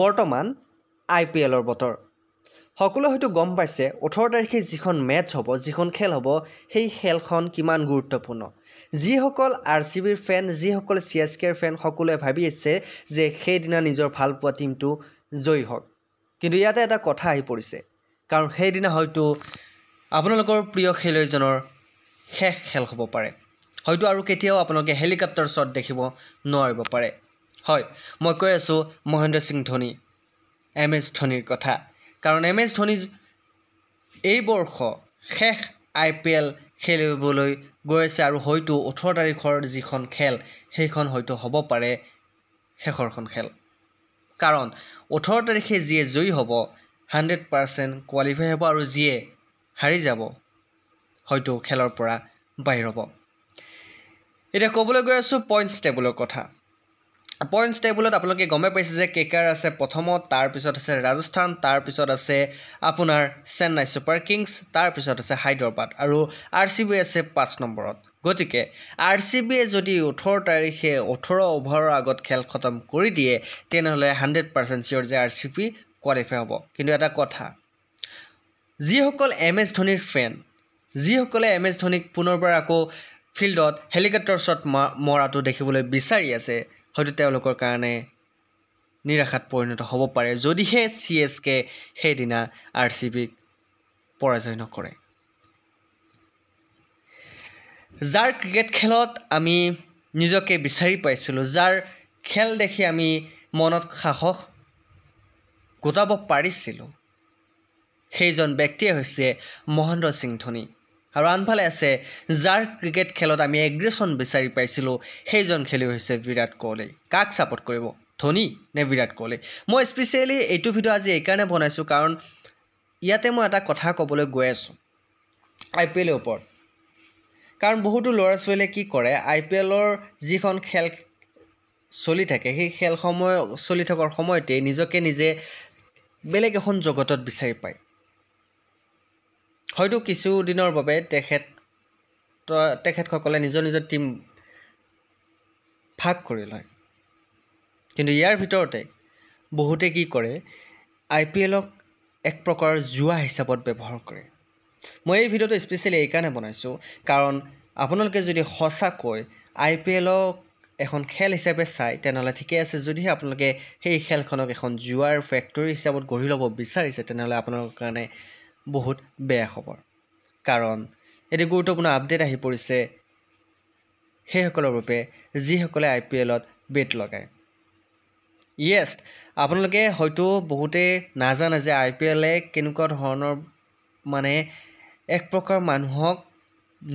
বৰ্তমান আই পি এলৰ বতৰ সকলোৱে হয়তো গম পাইছে ওঠৰ তাৰিখে যিখন মেটছ হ'ব যিখন খেল হ'ব সেই খেলখন কিমান গুৰুত্বপূৰ্ণ যিসকল আৰ চি বিৰ ফেন যিসকল চি এছ কেৰ ফেন সকলোৱে ভাবি আছে যে সেইদিনা নিজৰ ভালপোৱা টীমটো জয়ী হওক কিন্তু ইয়াতে এটা কথা আহি পৰিছে কাৰণ সেইদিনা হয়তো আপোনালোকৰ প্ৰিয় খেলুৱৈজনৰ শেষ খেল হ'ব পাৰে হয়তো আৰু কেতিয়াও আপোনালোকে হেলিকপ্টাৰ শ্বট দেখিব নোৱাৰিব পাৰে হয় মই কৈ আছোঁ মহেন্দ্ৰ সিং ধোনী এম এছ ধোনীৰ কথা কাৰণ এম এছ ধোনী এই বৰ্ষ শেষ আই পি এল খেলিবলৈ গৈ আছে আৰু হয়তো ওঠৰ তাৰিখৰ যিখন খেল সেইখন হয়তো হ'ব পাৰে শেষৰখন খেল কাৰণ ওঠৰ তাৰিখে যিয়ে জয়ী হ'ব হাণ্ড্ৰেড পাৰ্চেণ্ট কোৱালিফাই হ'ব আৰু যিয়ে হাৰি যাব হয়তো খেলৰ পৰা বাহিৰ হ'ব এতিয়া ক'বলৈ গৈ আছোঁ পইণ্টছ টেবুলৰ কথা পইণ্টছ টেবুলত আপোনালোকে গমে পাইছে যে কে কেয়াৰ আছে প্ৰথমত তাৰপিছত আছে ৰাজস্থান তাৰপিছত আছে আপোনাৰ চেন্নাই ছুপাৰ কিংছ তাৰপিছত আছে হায়দৰাবাদ আৰু আৰ চি বি আছে পাঁচ নম্বৰত গতিকে আৰ চি বিয়ে যদি ওঠৰ তাৰিখে ওঠৰ অভাৰৰ আগত খেল খতম কৰি দিয়ে তেনেহ'লে হাণ্ড্ৰেড পাৰ্চেণ্ট চিয়'ৰ যে আৰ চি বি কোৱালিফাই হ'ব কিন্তু এটা কথা যিসকল এম এছ ধোনীৰ ফেন যিসকলে এম এছ ধোনীক পুনৰবাৰ আকৌ ফিল্ডত হেলিকপ্টাৰ শ্বট মৰাটো দেখিবলৈ বিচাৰি আছে হয়তো তেওঁলোকৰ কাৰণে নিৰাশাত পৰিণত হ'ব পাৰে যদিহে চি এছ কে সেইদিনা আৰ চি বিক পৰাজয় নকৰে যাৰ ক্ৰিকেট খেলত আমি নিজকে বিচাৰি পাইছিলোঁ যাৰ খেল দেখি আমি মনত সাহস গোটাব পাৰিছিলোঁ সেইজন ব্যক্তিয়ে হৈছে মহেন্দ্ৰ সিং ধোনী আৰু আনফালে আছে যাৰ ক্ৰিকেট খেলত আমি এগ্ৰেশ্যন বিচাৰি পাইছিলোঁ সেইজন খেলুৱৈ হৈছে বিৰাট কোহলি কাক ছাপৰ্ট কৰিব ধোনী নে বিৰাট কোহলি মই স্পেচিয়েলি এইটো ভিডিঅ' আজি এইকাৰণে বনাইছোঁ কাৰণ ইয়াতে মই এটা কথা ক'বলৈ গৈ আছোঁ আই পি এলৰ ওপৰত কাৰণ বহুতো ল'ৰা ছোৱালীয়ে কি কৰে আই পি এলৰ যিখন খেল চলি থাকে সেই খেলসমূহ চলি থকাৰ সময়তেই নিজকে নিজে বেলেগ এখন জগতত বিচাৰি পায় হয়তো কিছুদিনৰ বাবে তেখেত তেখেতসকলে নিজৰ নিজৰ টীম ভাগ কৰি লয় কিন্তু ইয়াৰ ভিতৰতে বহুতে কি কৰে আই পি এলক এক প্ৰকাৰৰ জোৱা হিচাপত ব্যৱহাৰ কৰে মই এই ভিডিঅ'টো স্পেচিয়েলি এইকাৰণে বনাইছোঁ কাৰণ আপোনালোকে যদি সঁচাকৈ আই পি এলক এখন খেল হিচাপে চায় তেনেহ'লে ঠিকে আছে যদিহে আপোনালোকে সেই খেলখনক এখন জোৱাৰ ফেক্টৰী হিচাপত গঢ়ি ল'ব বিচাৰিছে তেনেহ'লে আপোনালোকৰ কাৰণে বহুত বেয়া খবৰ কাৰণ এটি গুৰুত্বপূৰ্ণ আপডেট আহি পৰিছে সেইসকলৰ বাবে যিসকলে আই পি এলত বেট লগায় য়েছ আপোনালোকে হয়তো বহুতে নাজানে যে আই পি এলে কেনেকুৱা ধৰণৰ মানে এক প্ৰকাৰ মানুহক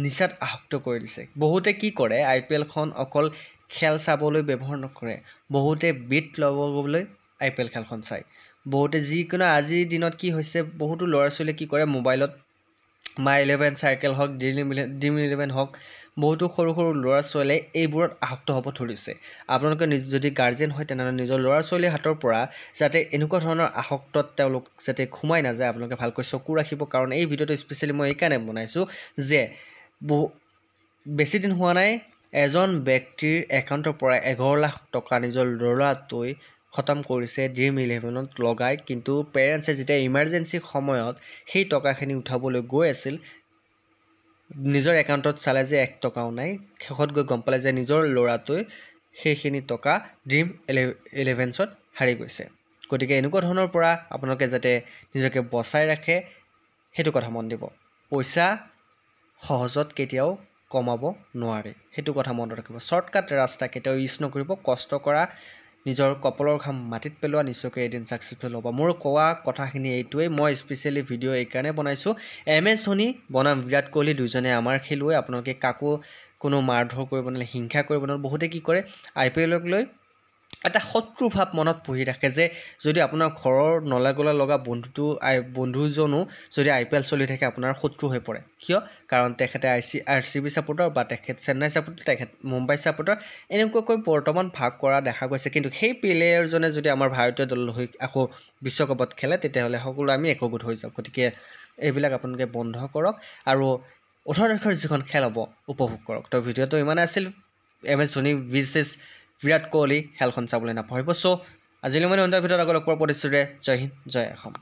নিচাত আসক্ত কৰি দিছে বহুতে কি কৰে আই পি এলখন অকল খেল চাবলৈ ব্যৱহাৰ নকৰে বহুতে বিট ল'বলৈ আই পি এল খেলখন চায় বহুতে যিকোনো আজিৰ দিনত কি হৈছে বহুতো ল'ৰা ছোৱালীয়ে কি কৰে মোবাইলত মাই ইলেভেন চাৰ্কেল হওক ড্ৰিম ড্ৰিম ইলেভেন হওক বহুতো সৰু সৰু ল'ৰা ছোৱালীয়ে এইবোৰত আসক্ত হ'ব ধৰিছে আপোনালোকে নিজ যদি গাৰ্জেন হয় তেনেহ'লে নিজৰ ল'ৰা ছোৱালীৰ হাতৰ পৰা যাতে এনেকুৱা ধৰণৰ আসক্তত তেওঁলোক যাতে সোমাই নাযায় আপোনালোকে ভালকৈ চকু ৰাখিব কাৰণ এই ভিডিঅ'টো স্পেচিয়েলি মই এইকাৰণে বনাইছোঁ যে বহু বেছিদিন হোৱা নাই এজন ব্যক্তিৰ একাউণ্টৰ পৰা এঘাৰ লাখ টকা নিজৰ ল'ৰাটোৱে খতম কৰিছে ড্ৰিম ইলেভেনত লগাই কিন্তু পেৰেণ্টছে যেতিয়া ইমাৰ্জেঞ্চি সময়ত সেই টকাখিনি উঠাবলৈ গৈ আছিল নিজৰ একাউণ্টত চালে যে এক টকাও নাই শেষত গৈ গম পালে যে নিজৰ ল'ৰাটোৱে সেইখিনি টকা ড্ৰিম ইলে ইলেভেন্সত হাৰি গৈছে গতিকে এনেকুৱা ধৰণৰ পৰা আপোনালোকে যাতে নিজকে বচাই ৰাখে সেইটো কথা মন দিব পইচা সহজত কেতিয়াও কমাব নোৱাৰে সেইটো কথা মনত ৰাখিব শ্বৰ্টকাট ৰাস্তা কেতিয়াও ইউজ নকৰিব কষ্ট কৰা নিজৰ কপলৰ খাম মাটিত পেলোৱা নিশ্চয়কৈ এদিন ছাকচেছফুল হ'ব মোৰ কোৱা কথাখিনি এইটোৱেই মই স্পেচিয়েলি ভিডিঅ' এইকাৰণে বনাইছোঁ এম এছ ধোনী বনাম বিৰাট কোহলি দুজনে আমাৰ খেলুৱৈ আপোনালোকে কাকো কোনো মাৰধৰ কৰিব নালাগে হিংসা কৰিব নালাগে বহুতে কি কৰে আই পি এলক লৈ এটা শত্ৰুভাৱ মনত পুহি ৰাখে যে যদি আপোনাৰ ঘৰৰ নলা গলা লগা বন্ধুটো আই বন্ধুজনো যদি আই পি এল চলি থাকে আপোনাৰ শত্ৰু হৈ পৰে কিয় কাৰণ তেখেতে I C R C B supporter বা তেখেত চেন্নাই ছাপৰ্টাৰ তেখেত মুম্বাই ছাপৰ্টাৰ এনেকুৱাকৈ বৰ্তমান ভাগ কৰা দেখা গৈছে কিন্তু সেই প্লেয়াৰজনে যদি আমাৰ ভাৰতীয় দল হৈ আকৌ বিশ্বকাপত খেলে তেতিয়াহ'লে সকলো আমি একগোট হৈ যাওঁ গতিকে এইবিলাক আপোনালোকে বন্ধ কৰক আৰু ওঠৰ তাৰিখৰ যিখন খেল হ'ব উপভোগ কৰক তো ভিডিঅ'টো ইমানেই আছিল M S Dhoni versus Virat Kohli খেলখন চাবলৈ নাপাহৰিব চ' আজিলৈ মানে অন্তৰ ভিতৰত আগলৈ লগ পোৱাৰ প্ৰতিশ্ৰুতিৰে জয় হিন্দ জয় অসম